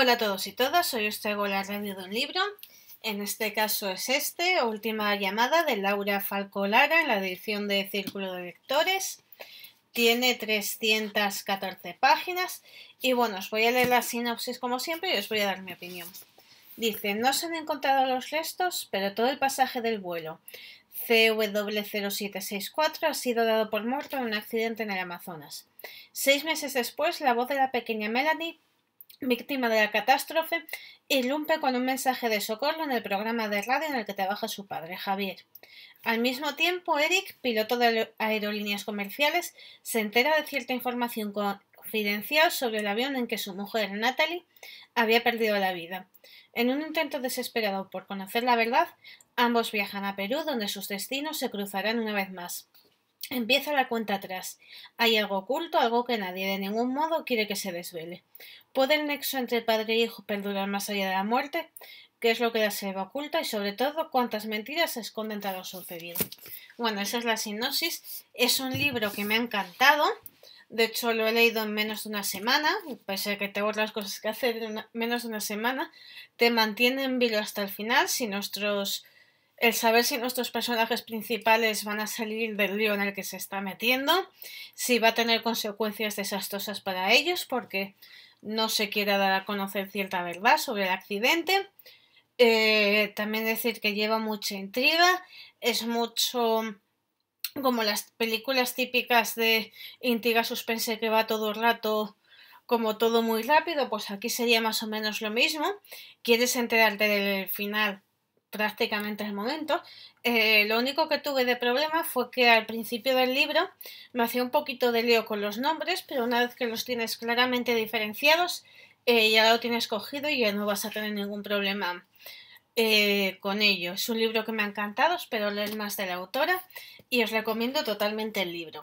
Hola a todos y todas, hoy os traigo la radio de un libro. En este caso es este, Última llamada de Laura Falcolara en la edición de Círculo de Lectores. Tiene 314 páginas y bueno, os voy a leer la sinopsis como siempre y os voy a dar mi opinión. Dice, no se han encontrado los restos, pero todo el pasaje del vuelo CW0764 ha sido dado por muerto en un accidente en el Amazonas. Seis meses después, la voz de la pequeña Melanie víctima de la catástrofe, irrumpe con un mensaje de socorro en el programa de radio en el que trabaja su padre, Javier. Al mismo tiempo, Eric, piloto de aerolíneas comerciales, se entera de cierta información confidencial sobre el avión en que su mujer, Natalie, había perdido la vida. En un intento desesperado por conocer la verdad, ambos viajan a Perú, donde sus destinos se cruzarán una vez más. Empieza la cuenta atrás. Hay algo oculto, algo que nadie de ningún modo quiere que se desvele. ¿Puede el nexo entre padre e hijo perdurar más allá de la muerte? ¿Qué es lo que la selva oculta? Y sobre todo, ¿cuántas mentiras se esconden tras lo sucedido? Bueno, esa es la sinopsis. Es un libro que me ha encantado. De hecho, lo he leído en menos de una semana. Pese a que tengo las cosas que hacer en menos de una semana, te mantiene en vilo hasta el final. Si nuestros el saber si nuestros personajes principales van a salir del lío en el que se está metiendo, si va a tener consecuencias desastrosas para ellos porque no se quiera dar a conocer cierta verdad sobre el accidente. Eh, también decir que lleva mucha intriga, es mucho como las películas típicas de intriga suspense que va todo el rato como todo muy rápido, pues aquí sería más o menos lo mismo. Quieres enterarte del final prácticamente el momento. Eh, lo único que tuve de problema fue que al principio del libro me hacía un poquito de lío con los nombres, pero una vez que los tienes claramente diferenciados, eh, ya lo tienes cogido y ya no vas a tener ningún problema eh, con ello. Es un libro que me ha encantado, espero leer más de la autora y os recomiendo totalmente el libro.